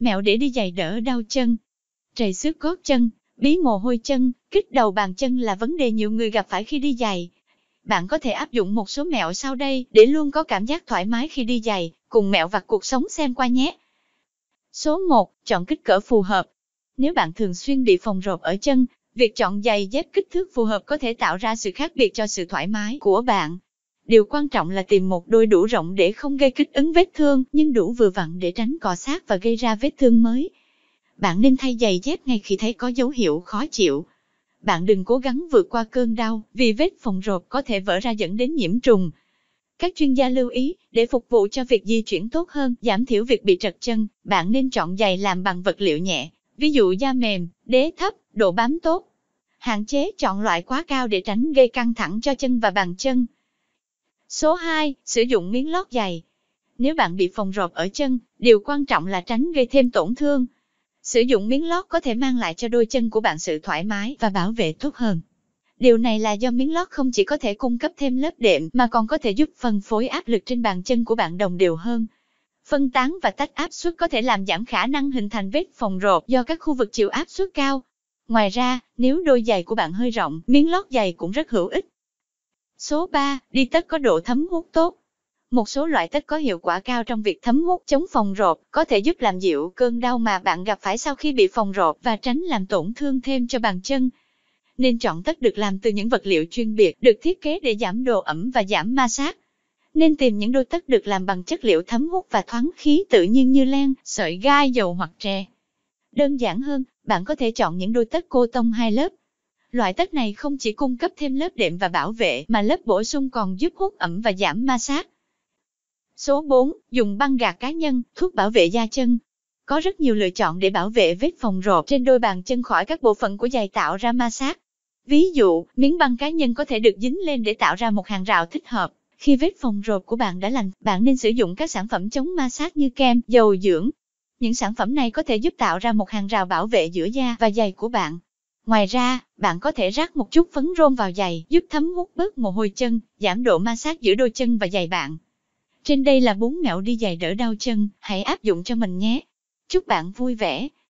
mẹo để đi giày đỡ đau chân. Trầy xước gót chân, bí mồ hôi chân, kích đầu bàn chân là vấn đề nhiều người gặp phải khi đi giày. Bạn có thể áp dụng một số mẹo sau đây để luôn có cảm giác thoải mái khi đi giày, cùng mẹo vặt cuộc sống xem qua nhé. Số 1. Chọn kích cỡ phù hợp. Nếu bạn thường xuyên bị phòng rộp ở chân, việc chọn giày dép kích thước phù hợp có thể tạo ra sự khác biệt cho sự thoải mái của bạn. Điều quan trọng là tìm một đôi đủ rộng để không gây kích ứng vết thương, nhưng đủ vừa vặn để tránh cọ sát và gây ra vết thương mới. Bạn nên thay giày dép ngay khi thấy có dấu hiệu khó chịu. Bạn đừng cố gắng vượt qua cơn đau, vì vết phồng rộp có thể vỡ ra dẫn đến nhiễm trùng. Các chuyên gia lưu ý, để phục vụ cho việc di chuyển tốt hơn, giảm thiểu việc bị trật chân, bạn nên chọn giày làm bằng vật liệu nhẹ, ví dụ da mềm, đế thấp, độ bám tốt. Hạn chế chọn loại quá cao để tránh gây căng thẳng cho chân và bàn chân. Số 2, sử dụng miếng lót dày. Nếu bạn bị phòng rộp ở chân, điều quan trọng là tránh gây thêm tổn thương. Sử dụng miếng lót có thể mang lại cho đôi chân của bạn sự thoải mái và bảo vệ tốt hơn. Điều này là do miếng lót không chỉ có thể cung cấp thêm lớp đệm mà còn có thể giúp phân phối áp lực trên bàn chân của bạn đồng đều hơn. Phân tán và tách áp suất có thể làm giảm khả năng hình thành vết phòng rộp do các khu vực chịu áp suất cao. Ngoài ra, nếu đôi giày của bạn hơi rộng, miếng lót giày cũng rất hữu ích. Số 3, đi tất có độ thấm hút tốt. Một số loại tất có hiệu quả cao trong việc thấm hút chống phòng rộp, có thể giúp làm dịu cơn đau mà bạn gặp phải sau khi bị phòng rộp và tránh làm tổn thương thêm cho bàn chân. Nên chọn tất được làm từ những vật liệu chuyên biệt được thiết kế để giảm độ ẩm và giảm ma sát. Nên tìm những đôi tất được làm bằng chất liệu thấm hút và thoáng khí tự nhiên như len, sợi gai, dầu hoặc tre. Đơn giản hơn, bạn có thể chọn những đôi tất cô tông hai lớp Loại tất này không chỉ cung cấp thêm lớp đệm và bảo vệ mà lớp bổ sung còn giúp hút ẩm và giảm ma sát. Số 4. Dùng băng gạc cá nhân, thuốc bảo vệ da chân. Có rất nhiều lựa chọn để bảo vệ vết phòng rộp trên đôi bàn chân khỏi các bộ phận của giày tạo ra ma sát. Ví dụ, miếng băng cá nhân có thể được dính lên để tạo ra một hàng rào thích hợp. Khi vết phòng rộp của bạn đã lành, bạn nên sử dụng các sản phẩm chống ma sát như kem, dầu dưỡng. Những sản phẩm này có thể giúp tạo ra một hàng rào bảo vệ giữa da và giày của bạn. Ngoài ra, bạn có thể rắc một chút phấn rôm vào giày giúp thấm hút bớt mồ hôi chân, giảm độ ma sát giữa đôi chân và giày bạn. Trên đây là 4 mẹo đi giày đỡ đau chân, hãy áp dụng cho mình nhé. Chúc bạn vui vẻ!